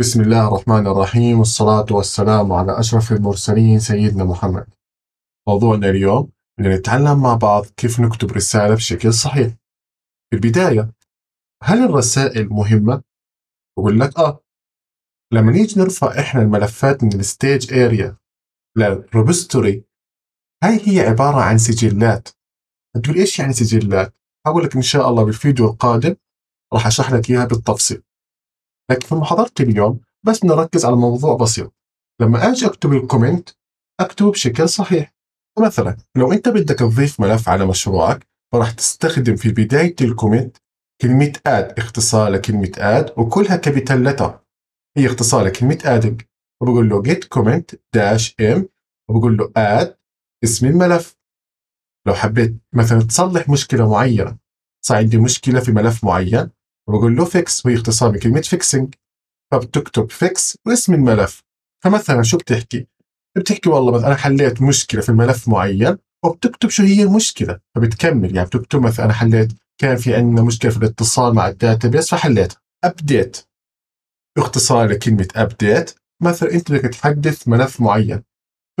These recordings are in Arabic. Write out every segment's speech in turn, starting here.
بسم الله الرحمن الرحيم والصلاة والسلام على أشرف المرسلين سيدنا محمد موضوعنا اليوم أن نتعلم مع بعض كيف نكتب رسالة بشكل صحيح في البداية هل الرسائل مهمة؟ أقول لك آه لما نيجي نرفع إحنا الملفات من الستيج اريا Repository هاي هي عبارة عن سجلات هتقول إيش يعني سجلات؟ هقول لك إن شاء الله بالفيديو القادم راح أشرح لك إياها بالتفصيل لكن في محاضرتي اليوم بس نركز على موضوع بسيط لما أجي أكتب الكومنت أكتبه بشكل صحيح مثلا لو أنت بدك تضيف ملف على مشروعك فراح تستخدم في بداية الكومنت كلمة آد اختصار لكلمة آد وكلها كابيتال لتر هي اختصار لكلمة آدك وبقول له جيت كومنت داش ام وبقول له آد اسم الملف لو حبيت مثلا تصلح مشكلة معينة صار عندي مشكلة في ملف معين وبقول له فيكس وهي اختصار لكلمة فيكسنج فبتكتب فيكس واسم الملف فمثلا شو بتحكي؟ بتحكي والله مثلا انا حليت مشكله في الملف معين وبتكتب شو هي المشكله فبتكمل يعني بتكتب مثلا انا حليت كان في عندنا مشكله في الاتصال مع الداتا بيس فحليتها ابديت اختصار لكلمه ابديت مثلا انت بدك تحدث ملف معين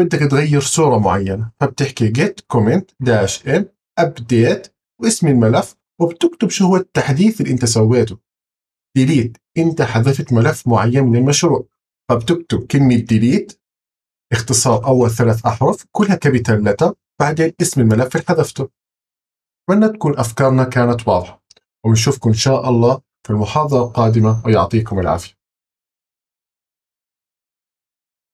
بدك تغير صوره معينه فبتحكي جيت كومنت داش ان ابديت واسم الملف وبتكتب شو هو التحديث اللي انت سويته ديليت انت حذفت ملف معين من المشروع فبتكتب كلمة ديليت اختصار أول ثلاث أحرف كلها كابيتال لتر بعدين اسم الملف اللي حذفته أتمنى تكون أفكارنا كانت واضحة وبنشوفكم إن شاء الله في المحاضرة القادمة ويعطيكم العافية